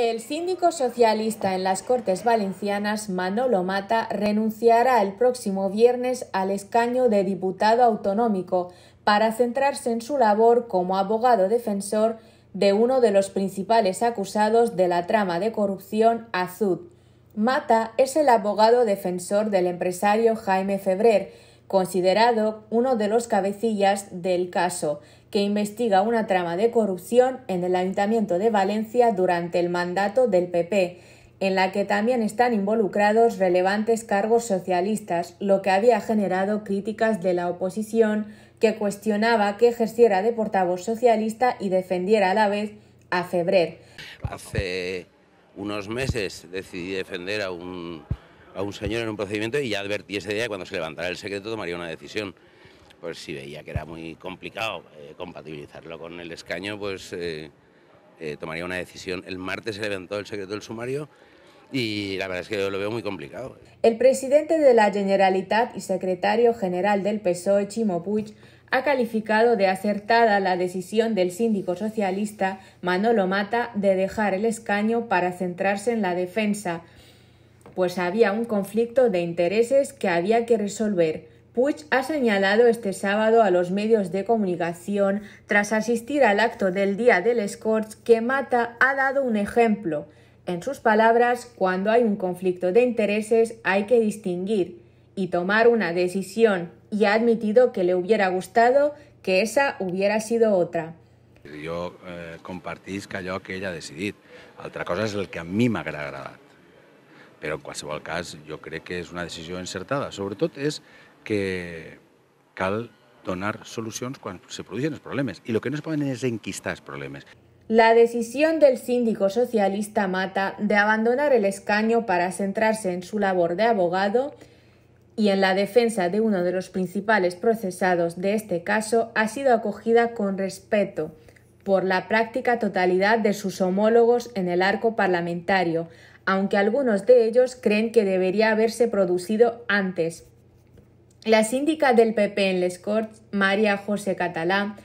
El síndico socialista en las Cortes Valencianas, Manolo Mata, renunciará el próximo viernes al escaño de diputado autonómico para centrarse en su labor como abogado defensor de uno de los principales acusados de la trama de corrupción Azud. Mata es el abogado defensor del empresario Jaime Febrer, considerado uno de los cabecillas del caso, que investiga una trama de corrupción en el Ayuntamiento de Valencia durante el mandato del PP, en la que también están involucrados relevantes cargos socialistas, lo que había generado críticas de la oposición que cuestionaba que ejerciera de portavoz socialista y defendiera a la vez a Febrer. Hace unos meses decidí defender a un, señor en un procedimiento y ya advertí ese día que cuando se levantara el secreto tomaría una decisión pues si veía que era muy complicado eh, compatibilizarlo con el escaño, pues eh, eh, tomaría una decisión. El martes se levantó el secreto del sumario y la verdad es que yo lo veo muy complicado. El presidente de la Generalitat y secretario general del PSOE, Chimo Puig, ha calificado de acertada la decisión del síndico socialista Manolo Mata de dejar el escaño para centrarse en la defensa, pues había un conflicto de intereses que había que resolver. Puig ha señalado este sábado a los medios de comunicación, tras asistir al acto del Día del Escorts, que Mata ha dado un ejemplo. En sus palabras, cuando hay un conflicto de intereses hay que distinguir y tomar una decisión, y ha admitido que le hubiera gustado que esa hubiera sido otra. Yo eh, que ella ha decidit. cosa es el que a mí me agrada. pero en cualquier caso yo creo que es una decisión insertada, sobre todo es que cal donar soluciones se producen los problemas... ...y lo que no es pueden es enquistar els problemas. La decisión del síndico socialista Mata de abandonar el escaño para centrarse en su labor de abogado y en la defensa de uno de los principales procesados de este caso ha sido acogida con respeto por la práctica totalidad de sus homólogos en el arco parlamentario, aunque algunos de ellos creen que debería haberse producido antes, la síndica del PP en Les Corts, María José Catalá,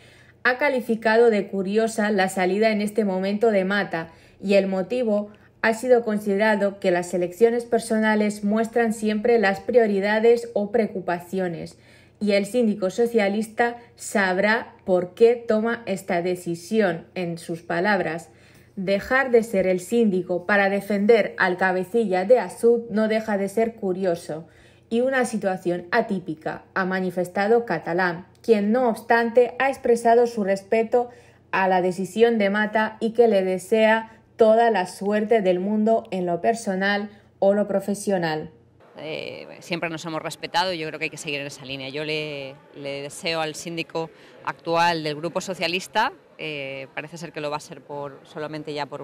ha calificado de curiosa la salida en este momento de Mata y el motivo ha sido considerado que las elecciones personales muestran siempre las prioridades o preocupaciones y el síndico socialista sabrá por qué toma esta decisión, en sus palabras. Dejar de ser el síndico para defender al cabecilla de Azud no deja de ser curioso y una situación atípica, ha manifestado Catalán, quien no obstante ha expresado su respeto a la decisión de Mata y que le desea toda la suerte del mundo en lo personal o lo profesional. Eh, siempre nos hemos respetado y yo creo que hay que seguir en esa línea. Yo le, deseo al síndico actual del Grupo Socialista, eh, parece ser que lo va a ser por, solamente ya por,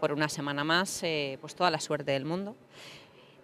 por una semana más, eh, pues toda la suerte del mundo.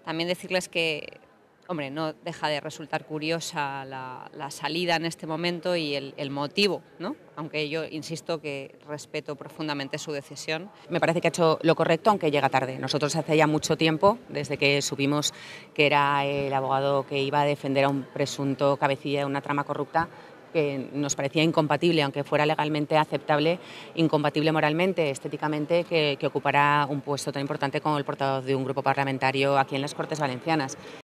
También decirles que hombre, no deja de resultar curiosa la, salida en este momento y el, motivo, ¿no? Aunque yo insisto que respeto profundamente su decisión. Me parece que ha hecho lo correcto, aunque llega tarde. Nosotros hace ya mucho tiempo, desde que supimos que era el abogado que iba a defender a un presunto cabecilla de una trama corrupta, que nos parecía incompatible, aunque fuera legalmente aceptable, incompatible moralmente, estéticamente, que, que ocupará un puesto tan importante como el portavoz de un grupo parlamentario aquí en las Cortes Valencianas.